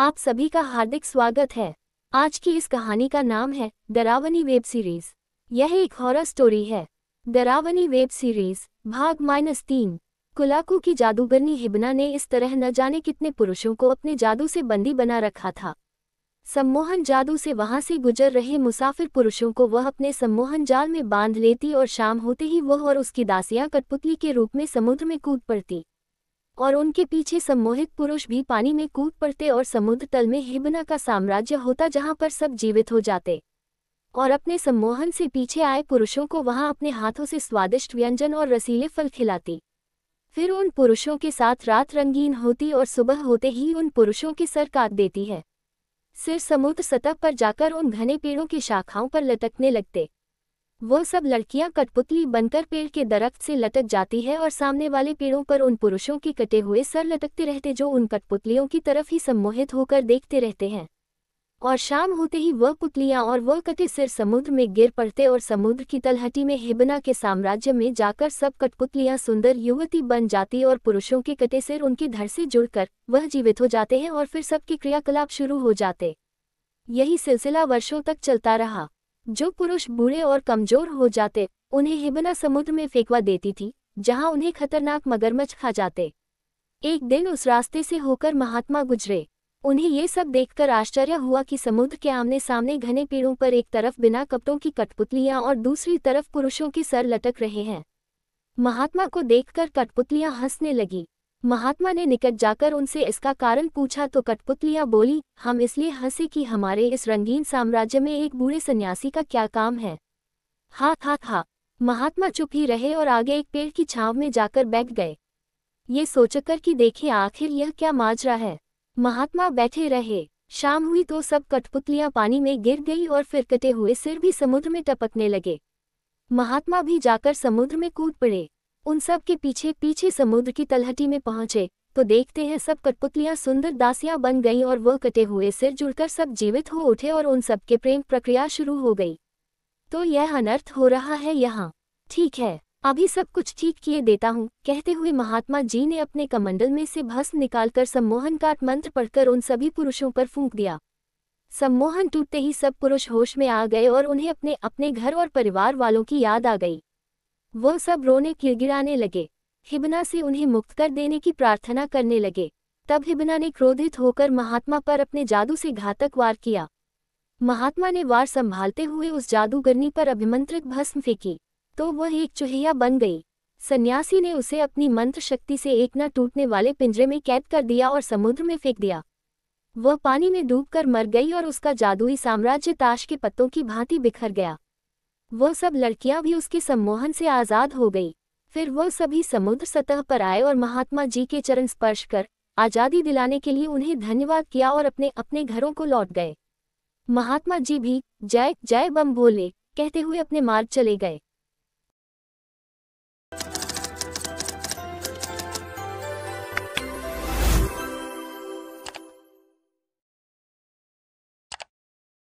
आप सभी का हार्दिक स्वागत है आज की इस कहानी का नाम है डरावनी वेब सीरीज यह एक हॉरर स्टोरी है डरावनी वेब सीरीज भाग माइनस तीन कुलाकू की जादूगरनी हिबना ने इस तरह न जाने कितने पुरुषों को अपने जादू से बंदी बना रखा था सम्मोहन जादू से वहां से गुजर रहे मुसाफिर पुरुषों को वह अपने सम्मोहन जाल में बांध लेती और शाम होते ही वह और उसकी दासियां कठपुतली के रूप में समुद्र में कूद पड़ती और उनके पीछे सम्मोहित पुरुष भी पानी में कूद पड़ते और समुद्र तल में हिबना का साम्राज्य होता जहाँ पर सब जीवित हो जाते और अपने सम्मोहन से पीछे आए पुरुषों को वहां अपने हाथों से स्वादिष्ट व्यंजन और रसीले फल खिलाती फिर उन पुरुषों के साथ रात रंगीन होती और सुबह होते ही उन पुरुषों के सर काट देती है सिर समुद्र सतह पर जाकर उन घने पेड़ों की शाखाओं पर लटकने लगते वो सब लड़कियां कठपुतली बनकर पेड़ के दरख्त से लटक जाती है और सामने वाले पेड़ों पर उन पुरुषों के कटे हुए सर लटकते रहते जो उन कठपुतलियों की तरफ ही सम्मोहित होकर देखते रहते हैं और शाम होते ही वह पुतलियां और वह कटे सिर समुद्र में गिर पड़ते और समुद्र की तलहटी में हिबना के साम्राज्य में जाकर सब कठपुतलियां सुंदर युवती बन जाती और पुरुषों के कटे सिर उनके धर से जुड़कर वह जीवित हो जाते हैं और फिर सबके क्रियाकलाप शुरू हो जाते यही सिलसिला वर्षों तक चलता रहा जो पुरुष बूढ़े और कमजोर हो जाते उन्हें हिबना समुद्र में फेंकवा देती थी जहां उन्हें खतरनाक मगरमच्छ खा जाते एक दिन उस रास्ते से होकर महात्मा गुजरे उन्हें ये सब देखकर आश्चर्य हुआ कि समुद्र के आमने सामने घने पेड़ों पर एक तरफ बिना कपड़ों की कठपुतलियां और दूसरी तरफ पुरुषों के सर लटक रहे हैं महात्मा को देखकर कठपुतलियां हंसने लगी महात्मा ने निकट जाकर उनसे इसका कारण पूछा तो कठपुतलियां बोली हम इसलिए हंसे कि हमारे इस रंगीन साम्राज्य में एक बूढ़े सन्यासी का क्या काम है हा था था महात्मा चुप ही रहे और आगे एक पेड़ की छांव में जाकर बैठ गए ये सोचकर कि देखे आखिर यह क्या माजरा है महात्मा बैठे रहे शाम हुई तो सब कठपुतलियाँ पानी में गिर गई और फिर कटे हुए सिर भी समुद्र में टपकने लगे महात्मा भी जाकर समुद्र में कूद पड़े उन सब के पीछे पीछे समुद्र की तलहटी में पहुंचे तो देखते हैं सब कठपुतलियां सुंदर दासियां बन गईं और वह कटे हुए सिर जुड़कर सब जीवित हो उठे और उन सब के प्रेम प्रक्रिया शुरू हो गई तो यह अनर्थ हो रहा है यहाँ ठीक है अभी सब कुछ ठीक किए देता हूँ कहते हुए महात्मा जी ने अपने कमंडल में से भस्म निकालकर सम्मोहन काट मंत्र पढ़कर उन सभी पुरुषों पर फूंक दिया सम्मोहन टूटते ही सब पुरुष होश में आ गए और उन्हें अपने अपने घर और परिवार वालों की याद आ गई वह सब रोने किरगिराने लगे हिबना से उन्हें मुक्त कर देने की प्रार्थना करने लगे तब हिबना ने क्रोधित होकर महात्मा पर अपने जादू से घातक वार किया महात्मा ने वार संभालते हुए उस जादूगरनी पर अभिमंत्रित भस्म फेंकी तो वह एक चुहिया बन गई सन्यासी ने उसे अपनी मंत्र शक्ति से एक न टूटने वाले पिंजरे में कैद कर दिया और समुद्र में फेंक दिया वह पानी में डूबकर मर गई और उसका जादुई साम्राज्य ताश के पत्तों की भांति बिखर गया वह सब लड़कियां भी उसके सम्मोहन से आज़ाद हो गईं फिर वह सभी समुद्र सतह पर आए और महात्मा जी के चरण स्पर्श कर आज़ादी दिलाने के लिए उन्हें धन्यवाद किया और अपने अपने घरों को लौट गए महात्मा जी भी जय जय बम भोले कहते हुए अपने मार्ग चले गए